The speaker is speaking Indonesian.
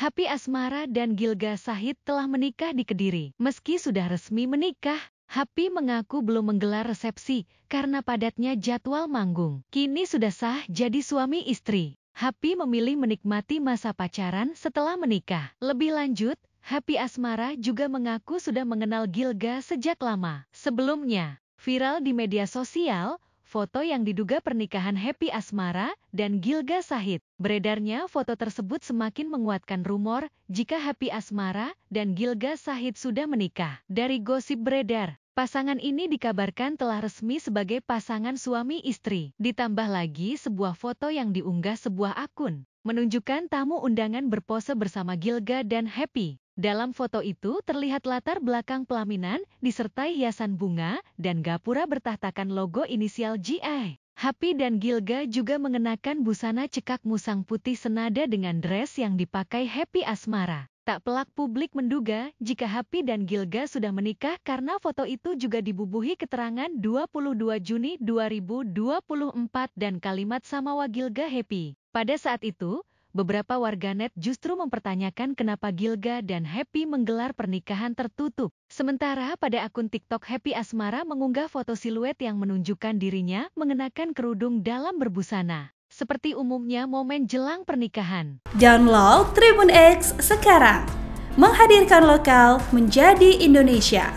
Happy Asmara dan Gilga Sahid telah menikah di Kediri. Meski sudah resmi menikah, Happy mengaku belum menggelar resepsi karena padatnya jadwal manggung. Kini sudah sah jadi suami istri. Happy memilih menikmati masa pacaran setelah menikah. Lebih lanjut, Happy Asmara juga mengaku sudah mengenal Gilga sejak lama. Sebelumnya, viral di media sosial, foto yang diduga pernikahan Happy Asmara dan Gilga Sahid. Beredarnya foto tersebut semakin menguatkan rumor jika Happy Asmara dan Gilga Sahid sudah menikah. Dari gosip beredar, Pasangan ini dikabarkan telah resmi sebagai pasangan suami istri. Ditambah lagi sebuah foto yang diunggah sebuah akun, menunjukkan tamu undangan berpose bersama Gilga dan Happy. Dalam foto itu terlihat latar belakang pelaminan disertai hiasan bunga dan gapura bertahtakan logo inisial GI. Happy dan Gilga juga mengenakan busana cekak musang putih senada dengan dress yang dipakai Happy Asmara. Tak pelak publik menduga jika Happy dan Gilga sudah menikah karena foto itu juga dibubuhi keterangan 22 Juni 2024 dan kalimat Samawa Gilga Happy. Pada saat itu, beberapa warganet justru mempertanyakan kenapa Gilga dan Happy menggelar pernikahan tertutup. Sementara pada akun TikTok Happy Asmara mengunggah foto siluet yang menunjukkan dirinya mengenakan kerudung dalam berbusana. Seperti umumnya momen jelang pernikahan. Download Tribun X sekarang. Menghadirkan lokal menjadi Indonesia.